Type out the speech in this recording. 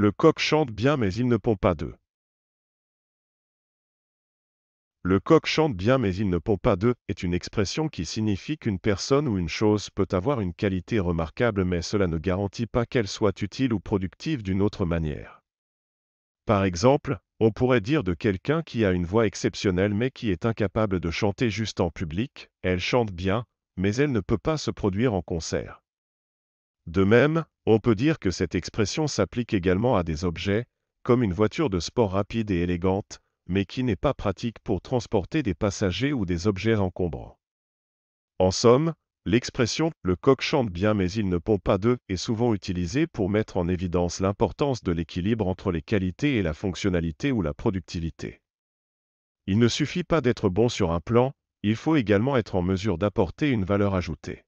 Le coq chante bien mais il ne pond pas d'œufs. Le coq chante bien mais il ne pond pas deux, est une expression qui signifie qu'une personne ou une chose peut avoir une qualité remarquable mais cela ne garantit pas qu'elle soit utile ou productive d'une autre manière. Par exemple, on pourrait dire de quelqu'un qui a une voix exceptionnelle mais qui est incapable de chanter juste en public, elle chante bien, mais elle ne peut pas se produire en concert. De même, on peut dire que cette expression s'applique également à des objets, comme une voiture de sport rapide et élégante, mais qui n'est pas pratique pour transporter des passagers ou des objets encombrants. En somme, l'expression le coq chante bien mais il ne pond pas d'œufs est souvent utilisée pour mettre en évidence l'importance de l'équilibre entre les qualités et la fonctionnalité ou la productivité. Il ne suffit pas d'être bon sur un plan, il faut également être en mesure d'apporter une valeur ajoutée.